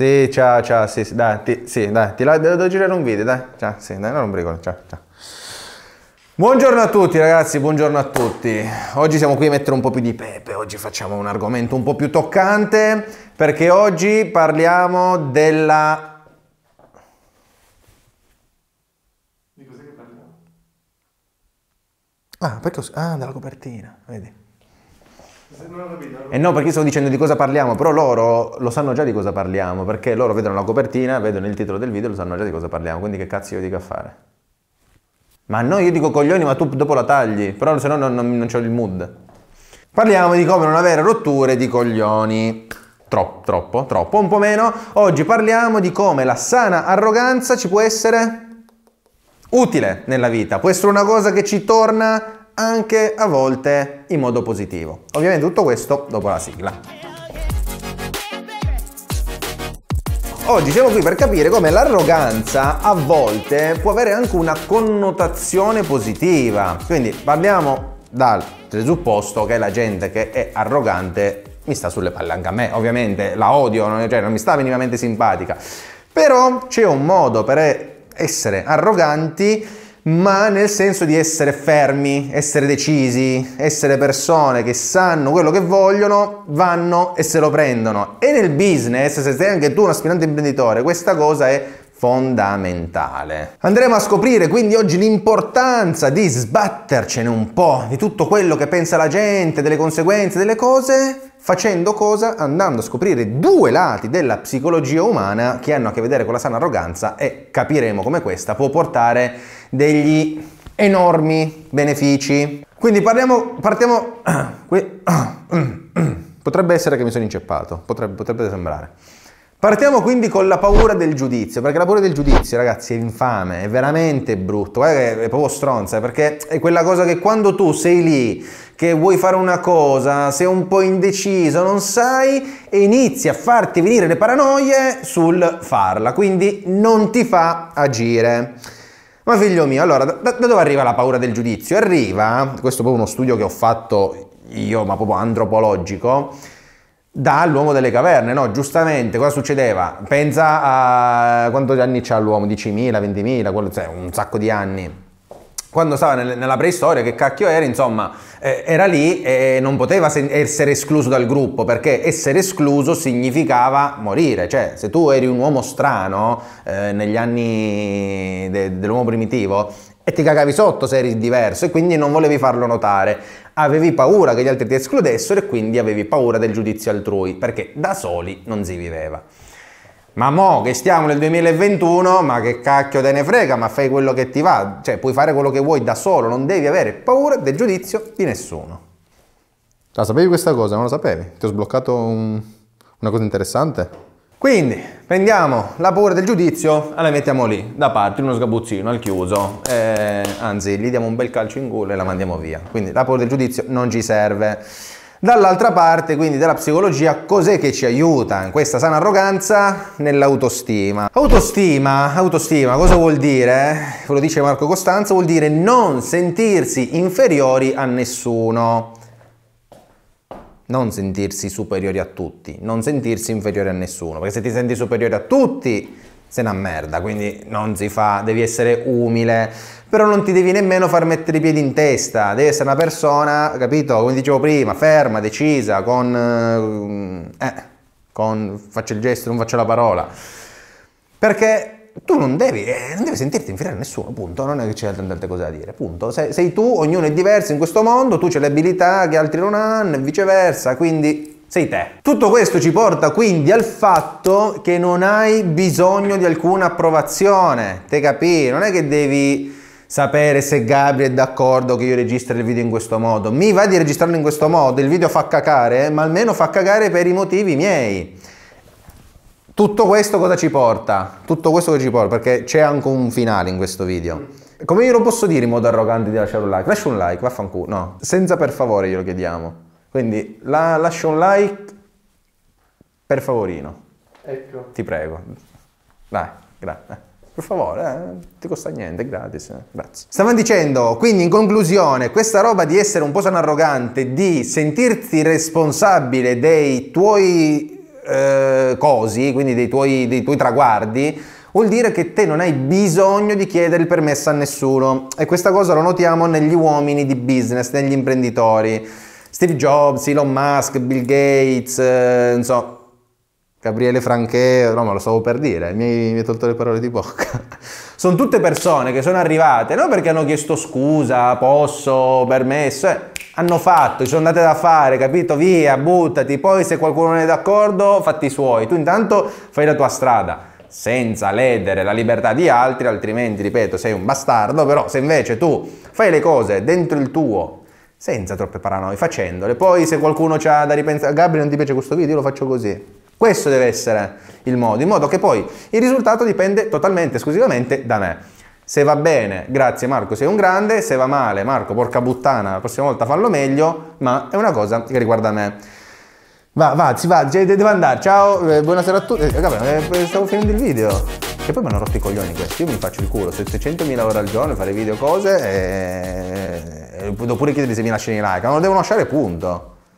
Sì, ciao, ciao, sì, sì dai, ti, sì, dai, ti la, devo, devo girare un video, dai, ciao, sì, dai, non bricola, ciao, ciao. Buongiorno a tutti ragazzi, buongiorno a tutti. Oggi siamo qui a mettere un po' più di pepe, oggi facciamo un argomento un po' più toccante perché oggi parliamo della... Di cos'è che parliamo? Ah, perché... Ah, della copertina, vedi. E eh no, perché io stavo dicendo di cosa parliamo, però loro lo sanno già di cosa parliamo, perché loro vedono la copertina, vedono il titolo del video, lo sanno già di cosa parliamo, quindi che cazzo io dico a fare? Ma no, io dico coglioni, ma tu dopo la tagli, però se no non, non, non c'ho il mood. Parliamo di come non avere rotture di coglioni. Troppo, troppo, troppo, un po' meno. Oggi parliamo di come la sana arroganza ci può essere utile nella vita, può essere una cosa che ci torna anche a volte in modo positivo. Ovviamente tutto questo dopo la sigla. Oggi oh, siamo qui per capire come l'arroganza a volte può avere anche una connotazione positiva. Quindi parliamo dal presupposto che la gente che è arrogante mi sta sulle palle anche a me, ovviamente la odio, non, cioè non mi sta minimamente simpatica. Però c'è un modo per essere arroganti ma nel senso di essere fermi, essere decisi, essere persone che sanno quello che vogliono, vanno e se lo prendono. E nel business, se sei anche tu un aspirante imprenditore, questa cosa è fondamentale. Andremo a scoprire quindi oggi l'importanza di sbattercene un po' di tutto quello che pensa la gente, delle conseguenze, delle cose, facendo cosa? Andando a scoprire due lati della psicologia umana che hanno a che vedere con la sana arroganza e capiremo come questa può portare degli enormi benefici. Quindi parliamo, partiamo... Potrebbe essere che mi sono inceppato, potrebbe, potrebbe sembrare. Partiamo quindi con la paura del giudizio, perché la paura del giudizio, ragazzi, è infame, è veramente brutto, guarda che è proprio stronza, eh, perché è quella cosa che quando tu sei lì, che vuoi fare una cosa, sei un po' indeciso, non sai, e inizi a farti venire le paranoie sul farla, quindi non ti fa agire. Ma figlio mio, allora da, da dove arriva la paura del giudizio? Arriva, questo è proprio uno studio che ho fatto io, ma proprio antropologico, dall'uomo delle caverne, no? Giustamente, cosa succedeva? Pensa a quanti anni c'ha l'uomo, 10.000, 20.000, quello, cioè un sacco di anni quando stava nel, nella preistoria, che cacchio era, insomma, eh, era lì e non poteva sen- essere escluso dal gruppo, perché essere escluso significava morire, cioè se tu eri un uomo strano eh, negli anni de- dell'uomo primitivo e ti cagavi sotto se eri diverso e quindi non volevi farlo notare, avevi paura che gli altri ti escludessero e quindi avevi paura del giudizio altrui, perché da soli non si viveva. Ma mo che stiamo nel 2021, ma che cacchio te ne frega, ma fai quello che ti va, cioè puoi fare quello che vuoi da solo, non devi avere paura del giudizio di nessuno. La cioè, sapevi questa cosa? Non lo sapevi? Ti ho sbloccato un... una cosa interessante? Quindi prendiamo la paura del giudizio e la mettiamo lì, da parte, in uno sgabuzzino al chiuso, eh, anzi gli diamo un bel calcio in culo e la mandiamo via. Quindi la paura del giudizio non ci serve. Dall'altra parte, quindi della psicologia, cos'è che ci aiuta in questa sana arroganza? Nell'autostima. Autostima, autostima, cosa vuol dire? Ve lo dice Marco Costanzo, vuol dire non sentirsi inferiori a nessuno. Non sentirsi superiori a tutti, non sentirsi inferiori a nessuno, perché se ti senti superiore a tutti se n'ha merda, quindi non si fa, devi essere umile, però non ti devi nemmeno far mettere i piedi in testa, devi essere una persona, capito? Come dicevo prima, ferma, decisa, con... Eh, eh con faccio il gesto, non faccio la parola. Perché tu non devi, eh, non devi sentirti inferiore a nessuno, punto, non è che c'è tante cose da dire, punto. Sei, sei tu, ognuno è diverso in questo mondo, tu c'hai le abilità che altri non hanno e viceversa, quindi sei te. Tutto questo ci porta quindi al fatto che non hai bisogno di alcuna approvazione, te capì? Non è che devi sapere se Gabri è d'accordo che io registri il video in questo modo. Mi va di registrarlo in questo modo, il video fa cacare, ma almeno fa cacare per i motivi miei. Tutto questo cosa ci porta? Tutto questo che ci porta, perché c'è anche un finale in questo video. Come io lo posso dire in modo arrogante di lasciare un like? Lascia un like, vaffanculo. No, senza per favore glielo chiediamo. Quindi la, lascia un like per favorino. Ecco. Ti prego. Dai, grazie. Per favore, eh, non ti costa niente, è gratis. Eh. Grazie. Stavamo dicendo, quindi in conclusione, questa roba di essere un po' tan arrogante, di sentirti responsabile dei tuoi eh, cosi, quindi dei tuoi, dei tuoi traguardi, vuol dire che te non hai bisogno di chiedere il permesso a nessuno. E questa cosa lo notiamo negli uomini di business, negli imprenditori Steve Jobs, Elon Musk, Bill Gates, eh, insomma, Gabriele Franche, no ma lo stavo per dire, mi hai, tolto le parole di bocca. sono tutte persone che sono arrivate, non perché hanno chiesto scusa, posso, permesso, eh, hanno fatto, ci sono andate da fare, capito? Via, buttati, poi se qualcuno non è d'accordo, fatti i suoi. Tu intanto fai la tua strada senza ledere la libertà di altri, altrimenti, ripeto, sei un bastardo, però se invece tu fai le cose dentro il tuo senza troppe paranoie, facendole. Poi se qualcuno ha da ripensare, Gabriele non ti piace questo video, io lo faccio così. Questo deve essere il modo, in modo che poi il risultato dipende totalmente, esclusivamente da me. Se va bene, grazie Marco, sei un grande, se va male, Marco, porca puttana, la prossima volta fallo meglio, ma è una cosa che riguarda me. Va, va, si va, devo andare, ciao, eh, buonasera a tutti. Eh, eh, stavo finendo il video. Che poi mi hanno rotto i coglioni questi. Io mi faccio il culo, 700.000 ore al giorno, fare video cose e... Eh, e... Eh, eh, dopo pure chiedermi se mi lasciano i like. Non lo devono lasciare, punto.